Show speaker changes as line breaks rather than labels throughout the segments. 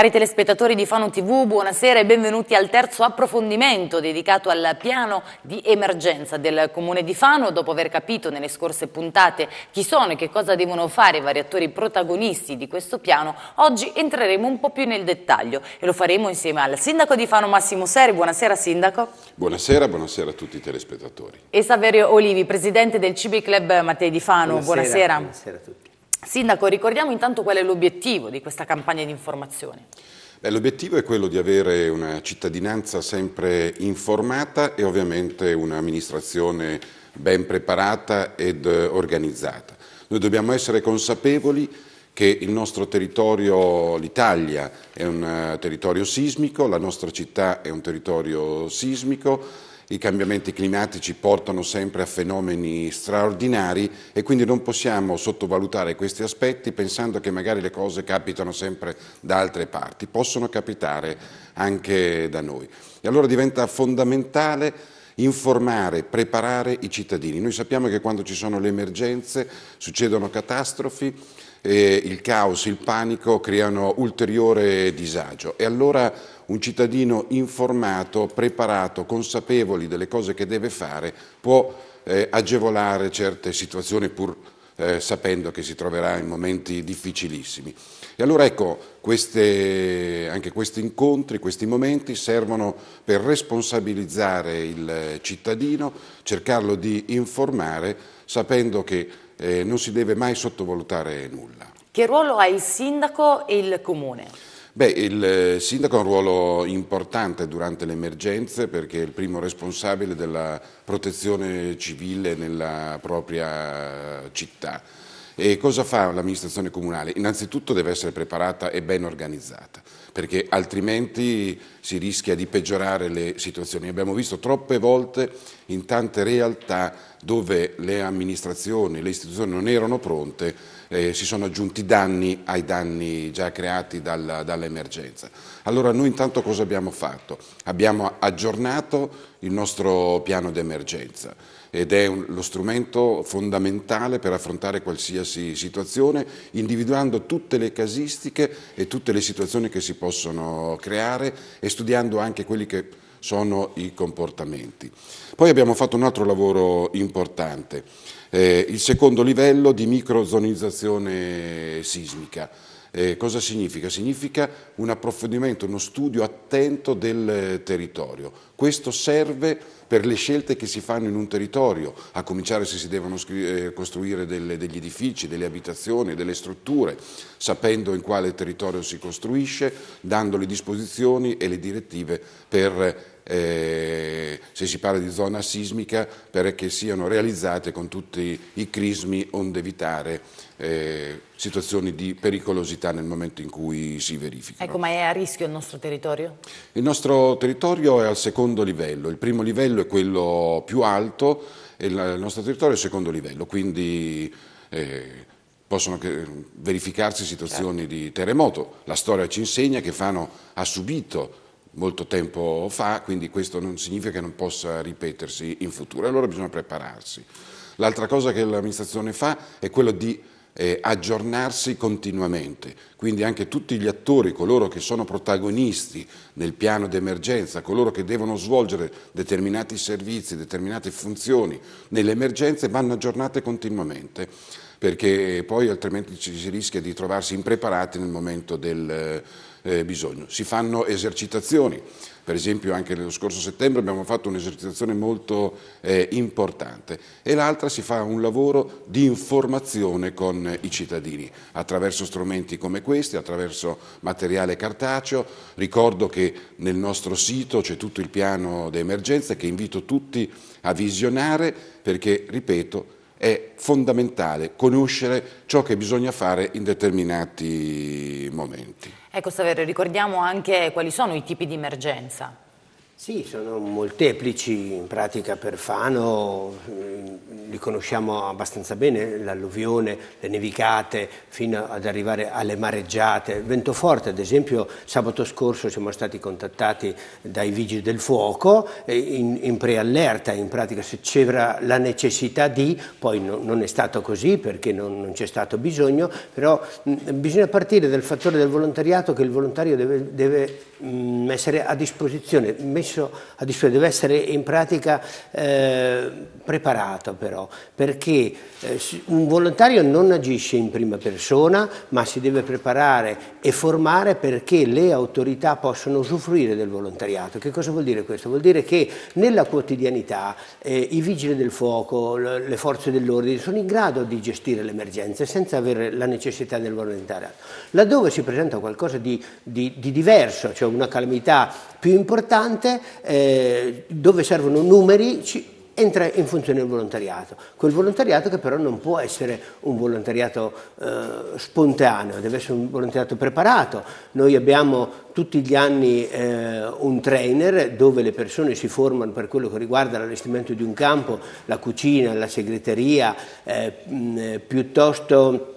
Cari telespettatori di Fano TV, buonasera e benvenuti al terzo approfondimento dedicato al piano di emergenza del Comune di Fano. Dopo aver capito nelle scorse puntate chi sono e che cosa devono fare i vari attori protagonisti di questo piano, oggi entreremo un po' più nel dettaglio e lo faremo insieme al Sindaco di Fano Massimo Seri. Buonasera Sindaco.
Buonasera, buonasera a tutti i telespettatori.
E Saverio Olivi, Presidente del Cibi Club Mattei di Fano. Buonasera. Buonasera, buonasera a tutti. Sindaco, ricordiamo intanto qual è l'obiettivo di questa campagna di informazione.
L'obiettivo è quello di avere una cittadinanza sempre informata e ovviamente un'amministrazione ben preparata ed eh, organizzata. Noi dobbiamo essere consapevoli che il nostro territorio, l'Italia, è un eh, territorio sismico, la nostra città è un territorio sismico, i cambiamenti climatici portano sempre a fenomeni straordinari e quindi non possiamo sottovalutare questi aspetti pensando che magari le cose capitano sempre da altre parti, possono capitare anche da noi. E allora diventa fondamentale informare, preparare i cittadini. Noi sappiamo che quando ci sono le emergenze succedono catastrofi, eh, il caos, il panico creano ulteriore disagio e allora un cittadino informato, preparato, consapevole delle cose che deve fare, può eh, agevolare certe situazioni pur eh, sapendo che si troverà in momenti difficilissimi. E allora ecco, queste, anche questi incontri, questi momenti servono per responsabilizzare il cittadino, cercarlo di informare, sapendo che eh, non si deve mai sottovalutare nulla.
Che ruolo ha il sindaco e il comune?
Beh, il eh, sindaco ha un ruolo importante durante le emergenze perché è il primo responsabile della protezione civile nella propria città. E cosa fa l'amministrazione comunale? Innanzitutto deve essere preparata e ben organizzata perché altrimenti si rischia di peggiorare le situazioni. Abbiamo visto troppe volte in tante realtà dove le amministrazioni, le istituzioni non erano pronte, eh, si sono aggiunti danni ai danni già creati dall'emergenza. Dall allora noi intanto cosa abbiamo fatto? Abbiamo aggiornato il nostro piano d'emergenza ed è un, lo strumento fondamentale per affrontare qualsiasi situazione, individuando tutte le casistiche e tutte le situazioni che si possono creare e studiando anche quelli che sono i comportamenti. Poi abbiamo fatto un altro lavoro importante, eh, il secondo livello di microzonizzazione sismica. Eh, cosa significa? Significa un approfondimento, uno studio attento del eh, territorio. Questo serve per le scelte che si fanno in un territorio, a cominciare se si devono eh, costruire delle, degli edifici, delle abitazioni, delle strutture, sapendo in quale territorio si costruisce, dando le disposizioni e le direttive per eh, se si parla di zona sismica, perché siano realizzate con tutti i crismi onde evitare eh, situazioni di pericolosità nel momento in cui si verificano. Ecco, ma
è a rischio il nostro territorio?
Il nostro territorio è al secondo livello, il primo livello è quello più alto e il nostro territorio è al secondo livello, quindi... Eh, possono verificarsi situazioni certo. di terremoto. La storia ci insegna che Fano ha subito molto tempo fa, quindi questo non significa che non possa ripetersi in futuro, allora bisogna prepararsi. L'altra cosa che l'amministrazione fa è quello di eh, aggiornarsi continuamente, quindi anche tutti gli attori, coloro che sono protagonisti nel piano d'emergenza, coloro che devono svolgere determinati servizi, determinate funzioni nelle emergenze vanno aggiornate continuamente perché poi altrimenti ci si rischia di trovarsi impreparati nel momento del, eh, bisogno. Si fanno esercitazioni, per esempio anche nello scorso settembre abbiamo fatto un'esercitazione molto eh, importante e l'altra si fa un lavoro di informazione con i cittadini attraverso strumenti come questi, attraverso materiale cartaceo. Ricordo che nel nostro sito c'è tutto il piano d'emergenza che invito tutti a visionare perché, ripeto, è fondamentale conoscere ciò che bisogna fare in determinati momenti.
Ecco Saverio, ricordiamo anche quali sono i tipi di emergenza.
Sì, sono molteplici,
in pratica per Fano mm, li conosciamo abbastanza bene, l'alluvione, le nevicate, fino ad arrivare alle mareggiate. il vento forte, ad esempio, sabato scorso siamo stati contattati dai vigili del fuoco in, in preallerta, in pratica se c'era la necessità di, poi no, non è stato così perché non, non c'è stato bisogno, però mh, mm, bisogna partire dal fattore del volontariato che il volontario deve, deve mh, mm, essere a disposizione, messo messo a disposizione, deve essere in pratica eh, preparato però, perché eh, un volontario non agisce in prima persona, ma si deve preparare e formare perché le autorità possono usufruire del volontariato. Che cosa vuol dire questo? Vuol dire che nella quotidianità eh, i vigili del fuoco, le forze dell'ordine sono in grado di gestire le emergenze senza avere la necessità del volontariato. Laddove si presenta qualcosa di, di, di diverso, cioè una calamità più importante, eh, dove servono numeri ci, entra in funzione il volontariato, quel volontariato che però non può essere un volontariato eh, spontaneo, deve essere un volontariato preparato. Noi abbiamo tutti gli anni eh, un trainer dove le persone si formano per quello che riguarda l'allestimento di un campo, la cucina, la segreteria, eh, mh, eh, piuttosto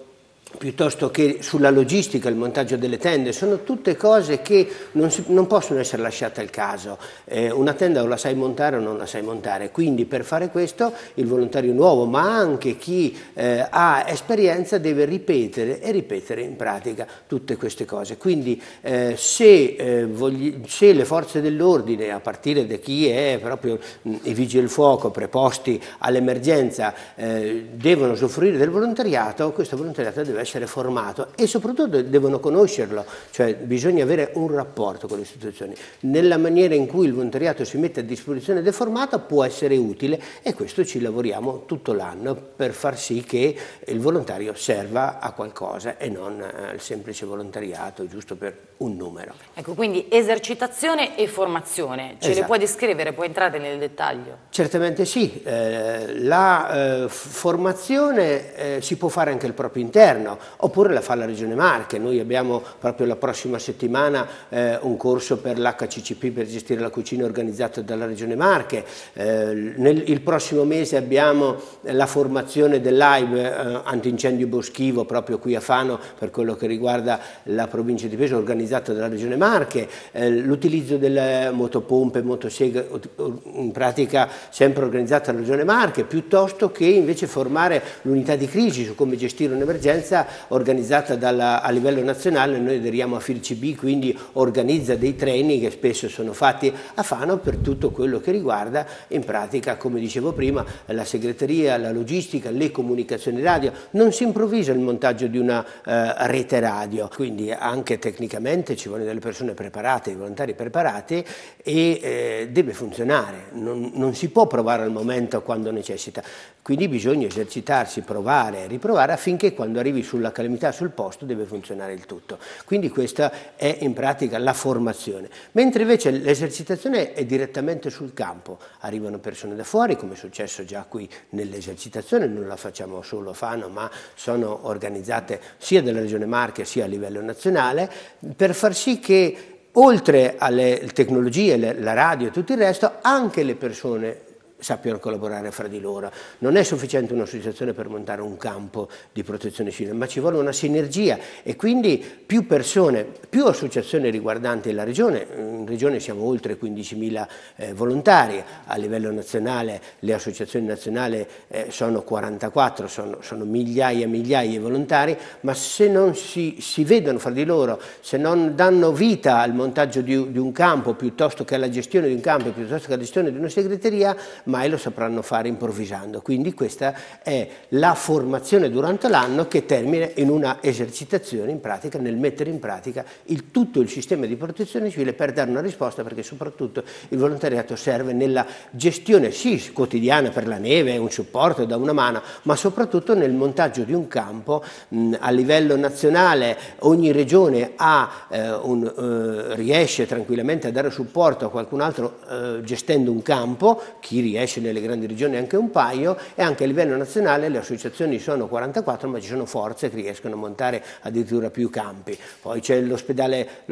piuttosto che sulla logistica, il montaggio delle tende, sono tutte cose che non, si, non possono essere lasciate al caso. Eh, una tenda o la sai montare o non la sai montare, quindi per fare questo il volontario nuovo, ma anche chi eh, ha esperienza deve ripetere e ripetere in pratica tutte queste cose. Quindi eh, se, eh, vogli, se, le forze dell'ordine, a partire da chi è proprio mh, i vigili del fuoco preposti all'emergenza, eh, devono soffrire del volontariato, questo volontariato deve essere essere formato e soprattutto devono conoscerlo, cioè bisogna avere un rapporto con le istituzioni. Nella maniera in cui il volontariato si mette a disposizione del formato può essere utile e questo ci lavoriamo tutto l'anno per far sì che il volontario serva a qualcosa e non eh, al semplice volontariato giusto per un numero.
Ecco, quindi esercitazione e formazione, ce esatto. le puoi descrivere, puoi entrare nel
dettaglio? Certamente sì, eh, la eh, formazione eh, si può fare anche al proprio interno, oppure la fa la Regione Marche. Noi abbiamo proprio la prossima settimana eh, un corso per l'HCCP per gestire la cucina organizzato dalla Regione Marche. Eh, nel, il prossimo mese abbiamo la formazione dell'AIB eh, antincendio boschivo proprio qui a Fano per quello che riguarda la provincia di Peso organizzata dalla Regione Marche. Eh, l'utilizzo delle motopompe, motoseghe, in pratica sempre organizzata dalla Regione Marche, piuttosto che invece formare l'unità di crisi su come gestire un'emergenza organizzata dalla, a livello nazionale, noi aderiamo a FIRCB, quindi organizza dei treni che spesso sono fatti a Fano per tutto quello che riguarda in pratica, come dicevo prima, la segreteria, la logistica, le comunicazioni radio. Non si improvvisa il montaggio di una eh, rete radio, quindi anche tecnicamente ci vogliono delle persone preparate, dei volontari preparati e eh, deve funzionare, non, non si può provare al momento quando necessita. Quindi bisogna esercitarsi, provare, riprovare affinché quando arrivi su sulla calamità sul posto deve funzionare il tutto. Quindi questa è in pratica la formazione. Mentre invece l'esercitazione è direttamente sul campo, arrivano persone da fuori, come è successo già qui nell'esercitazione, non la facciamo solo a Fano, ma sono organizzate sia dalla Regione Marche sia a livello nazionale, per far sì che oltre alle tecnologie, la radio e tutto il resto, anche le persone sappiano collaborare fra di loro. Non è sufficiente un'associazione per montare un campo di protezione civile, ma ci vuole una sinergia e quindi più persone, più associazioni riguardanti la regione, in regione siamo oltre 15.000 eh, volontari, a livello nazionale le associazioni nazionali eh, sono 44, sono, sono, migliaia e migliaia di volontari, ma se non si, si, vedono fra di loro, se non danno vita al montaggio di, di un campo piuttosto che alla gestione di un campo, piuttosto che alla gestione di una segreteria, ormai lo sapranno fare improvvisando. Quindi questa è la formazione durante l'anno che termina in una esercitazione in pratica, nel mettere in pratica il, tutto il sistema di protezione civile per dare una risposta perché soprattutto il volontariato serve nella gestione sì quotidiana per la neve, un supporto da una mano, ma soprattutto nel montaggio di un campo mh, a livello nazionale, ogni regione ha, eh, un, eh, riesce tranquillamente a dare supporto a qualcun altro eh, gestendo un campo, chi riesce sì, esce nelle grandi regioni anche un paio e anche a livello nazionale le associazioni sono 44 ma ci sono forze che riescono a montare addirittura più campi. Poi c'è l'ospedale,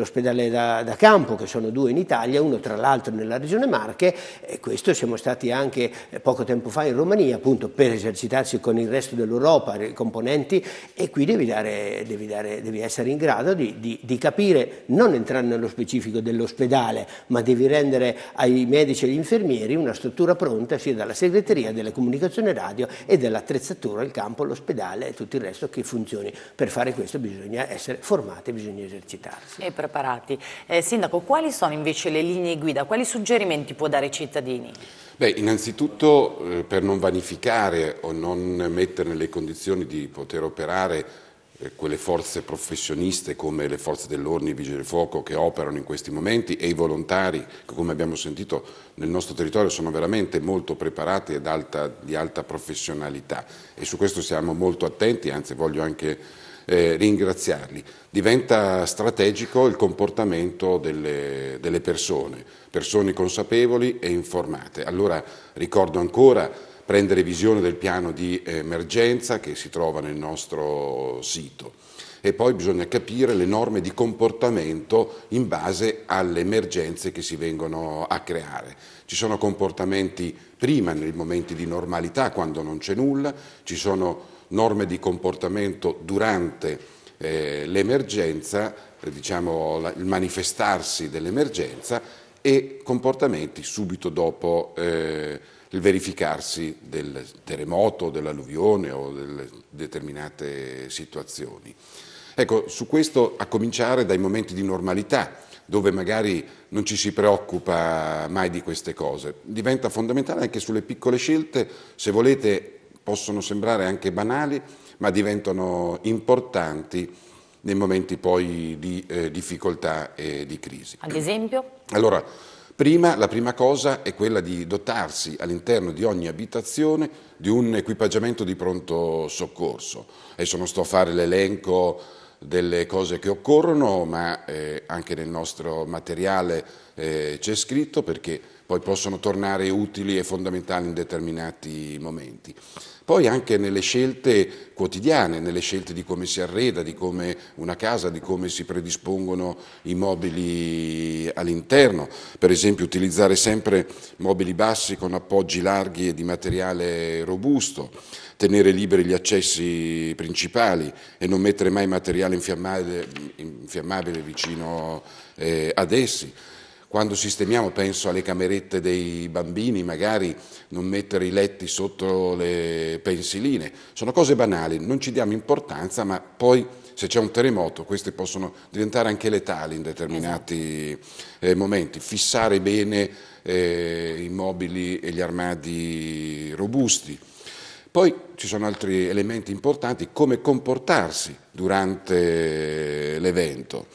da, da, campo che sono due in Italia, uno tra l'altro nella regione Marche e questo siamo stati anche eh, poco tempo fa in Romania appunto per esercitarsi con il resto dell'Europa, i componenti e qui devi, dare, devi, dare, devi essere in grado di, di, di capire, non entrare nello specifico dell'ospedale ma devi rendere ai medici e agli infermieri una struttura propria pronta sia dalla segreteria, della comunicazione radio e dell'attrezzatura, il campo, l'ospedale e tutto il resto che funzioni. Per fare questo bisogna essere formati, bisogna esercitarsi. E preparati.
Eh, Sindaco, quali sono invece le linee guida? Quali suggerimenti può dare ai cittadini?
Beh, innanzitutto eh, per non vanificare o non mettere nelle condizioni di poter operare eh, quelle forze professioniste come le forze dell'ordine, i vigili del fuoco che operano in questi momenti e i volontari che come abbiamo sentito nel nostro territorio sono veramente molto preparati e di alta professionalità e su questo siamo molto attenti, anzi voglio anche eh, ringraziarli. Diventa strategico il comportamento delle, delle persone, persone consapevoli e informate. Allora ricordo ancora prendere visione del piano di emergenza che si trova nel nostro sito e poi bisogna capire le norme di comportamento in base alle emergenze che si vengono a creare. Ci sono comportamenti prima nei momenti di normalità quando non c'è nulla, ci sono norme di comportamento durante eh, l'emergenza, diciamo la, il manifestarsi dell'emergenza e comportamenti subito dopo eh, il verificarsi del terremoto, dell'alluvione o delle determinate situazioni. Ecco, su questo a cominciare dai momenti di normalità, dove magari non ci si preoccupa mai di queste cose. Diventa fondamentale anche sulle piccole scelte, se volete possono sembrare anche banali, ma diventano importanti nei momenti poi di eh, difficoltà e di crisi. Ad esempio? Allora, Prima, la prima cosa è quella di dotarsi all'interno di ogni abitazione di un equipaggiamento di pronto soccorso. Adesso non sto a fare l'elenco delle cose che occorrono, ma eh, anche nel nostro materiale eh, c'è scritto perché poi possono tornare utili e fondamentali in determinati momenti. Poi anche nelle scelte quotidiane, nelle scelte di come si arreda, di come una casa, di come si predispongono i mobili all'interno, per esempio utilizzare sempre mobili bassi con appoggi larghi e di materiale robusto, tenere liberi gli accessi principali e non mettere mai materiale infiammabile, infiammabile vicino eh, ad essi quando sistemiamo, penso alle camerette dei bambini, magari non mettere i letti sotto le pensiline, sono cose banali, non ci diamo importanza, ma poi se c'è un terremoto queste possono diventare anche letali in determinati esatto. Eh, momenti, fissare bene eh, i mobili e gli armadi robusti. Poi ci sono altri elementi importanti, come comportarsi durante eh, l'evento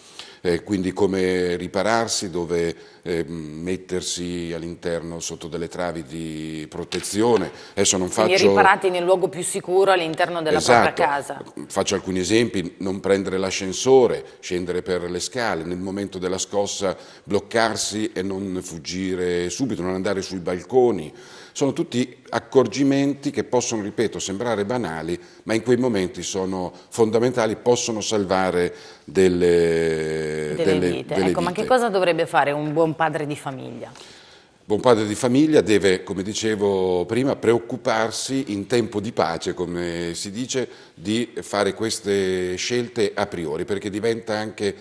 eh, quindi come ripararsi, dove eh, mettersi all'interno sotto delle travi di protezione. Adesso non Quindi riparati
nel luogo più sicuro all'interno della esatto. propria casa.
Faccio alcuni esempi, non prendere l'ascensore, scendere per le scale, nel momento della scossa bloccarsi e non fuggire subito, non andare sui balconi. Sono tutti accorgimenti che possono, ripeto, sembrare banali, ma in quei momenti sono fondamentali, possono salvare delle, delle, delle vite. Delle ecco, vite. ma che cosa
dovrebbe fare un buon padre di famiglia?
Buon padre di famiglia deve, come dicevo prima, preoccuparsi in tempo di pace, come si dice, di fare queste scelte a priori, perché diventa anche,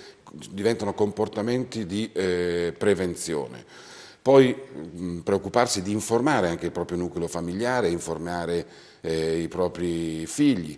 diventano comportamenti di eh, prevenzione. Poi mh, preoccuparsi di informare anche il proprio nucleo familiare, informare eh, i propri figli.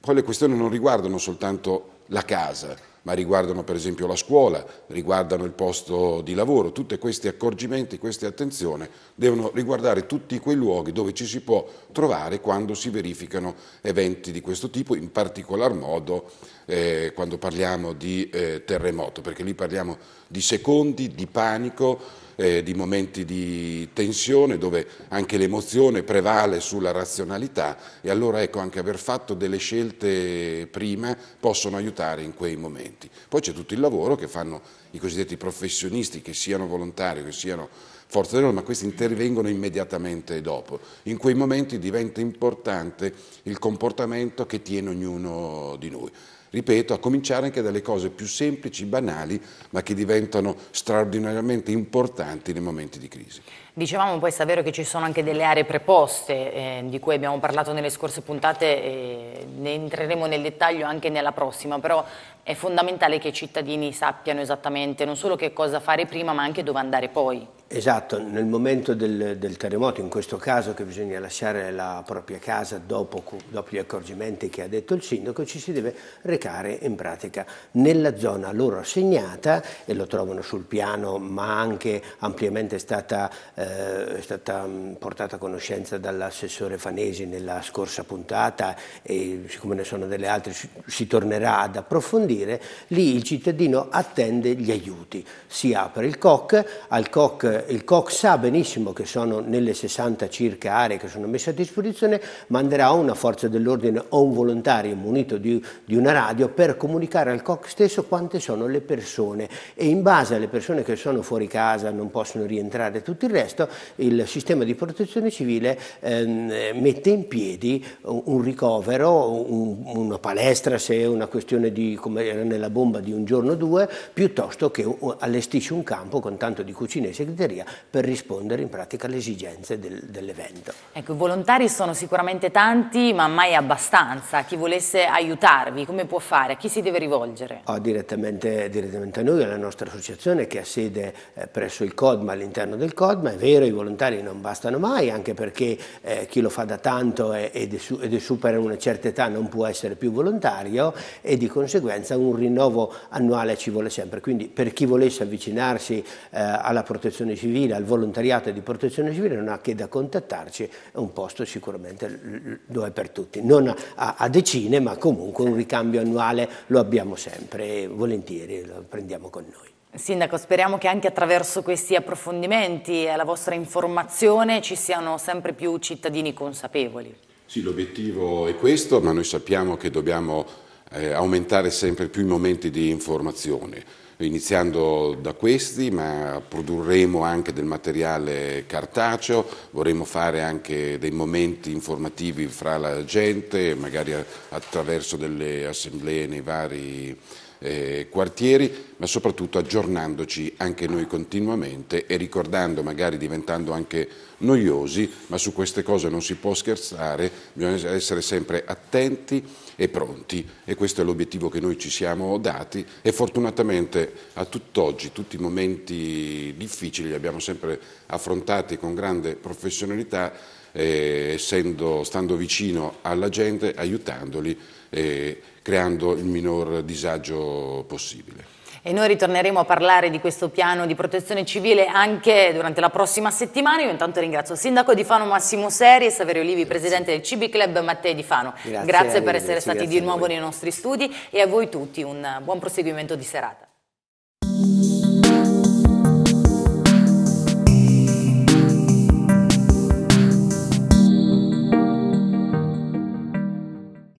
Poi le questioni non riguardano soltanto la casa, ma riguardano per esempio la scuola, riguardano il posto di lavoro. Tutti questi accorgimenti, queste attenzioni devono riguardare tutti quei luoghi dove ci si può trovare quando si verificano eventi di questo tipo, in particolar modo eh, quando parliamo di eh, terremoto, perché lì parliamo di secondi, di panico, eh, di momenti di tensione dove anche l'emozione prevale sulla razionalità e allora ecco anche aver fatto delle scelte prima possono aiutare in quei momenti. Poi c'è tutto il lavoro che fanno i cosiddetti professionisti, che siano volontari, che siano forze dell'ordine, ma questi intervengono immediatamente dopo. In quei momenti diventa importante il comportamento che tiene ognuno di noi ripeto, a cominciare anche dalle cose più semplici, banali, ma che diventano straordinariamente importanti nei momenti di crisi.
Dicevamo poi, Savero, che ci sono anche delle aree preposte eh, di cui abbiamo parlato nelle scorse puntate e ne entreremo nel dettaglio anche nella prossima, però è fondamentale che i cittadini sappiano esattamente non solo che cosa fare prima ma anche dove andare poi.
Esatto, nel momento del, del, terremoto, in questo caso che bisogna lasciare la propria casa dopo, dopo, gli accorgimenti che ha detto il sindaco, ci si deve recare in pratica nella zona loro assegnata e lo trovano sul piano ma anche ampiamente è stata, eh, è stata mm, portata a conoscenza dall'assessore Fanesi nella scorsa puntata e siccome ne sono delle altre si, si tornerà ad approfondire, lì il cittadino attende gli aiuti, si apre il COC, al COC eh, il COC sa benissimo che sono nelle 60 circa aree che sono messe a disposizione, manderà una forza dell'ordine o un volontario munito di, di una radio per comunicare al COC stesso quante sono le persone e in base alle persone che sono fuori casa, non possono rientrare e tutto il resto, il sistema di protezione civile eh, mette in piedi un, ricovero, un, una palestra se è una questione di, come era nella bomba, di un giorno o due, piuttosto che allestisce un campo con tanto di cucine e segreteria scuderia per rispondere in pratica alle esigenze del, dell'evento.
Ecco, i volontari sono sicuramente tanti, ma mai abbastanza. Chi volesse aiutarvi, come può fare? A chi si deve rivolgere?
Oh, direttamente, direttamente, a noi, alla nostra associazione che ha sede eh, presso il CODMA, all'interno del CODMA. È vero, i volontari non bastano mai, anche perché eh, chi lo fa da tanto ed è supera una certa età non può essere più volontario e di conseguenza un rinnovo annuale ci vuole sempre. Quindi per chi volesse avvicinarsi eh, alla protezione civile, al volontariato di protezione civile, non ha che da contattarci, è un posto sicuramente lo è per tutti, non a, a decine ma comunque un ricambio annuale lo abbiamo sempre e volentieri lo prendiamo con noi.
Sindaco, speriamo che anche attraverso questi approfondimenti e la vostra informazione ci siano sempre più cittadini consapevoli.
Sì, l'obiettivo è questo, ma noi sappiamo che dobbiamo eh, aumentare sempre più i momenti di informazione iniziando da questi, ma produrremo anche del materiale cartaceo, vorremmo fare anche dei momenti informativi fra la gente, magari attraverso delle assemblee nei vari eh, quartieri, ma soprattutto aggiornandoci anche noi continuamente e ricordando, magari diventando anche noiosi, ma su queste cose non si può scherzare, bisogna essere sempre attenti e pronti e questo è l'obiettivo che noi ci siamo dati e fortunatamente a tutt'oggi tutti i momenti difficili li abbiamo sempre affrontati con grande professionalità eh, essendo, stando vicino alla gente, aiutandoli e eh, creando il minor disagio possibile
e noi ritorneremo a parlare di questo piano di protezione civile anche durante la prossima settimana. Io intanto ringrazio il sindaco di Fano Massimo Seri e Saverio Livi, grazie. presidente del CB Club Mattei di Fano. Grazie, grazie per essere stati di nuovo nei nostri studi e a voi tutti un buon proseguimento di serata.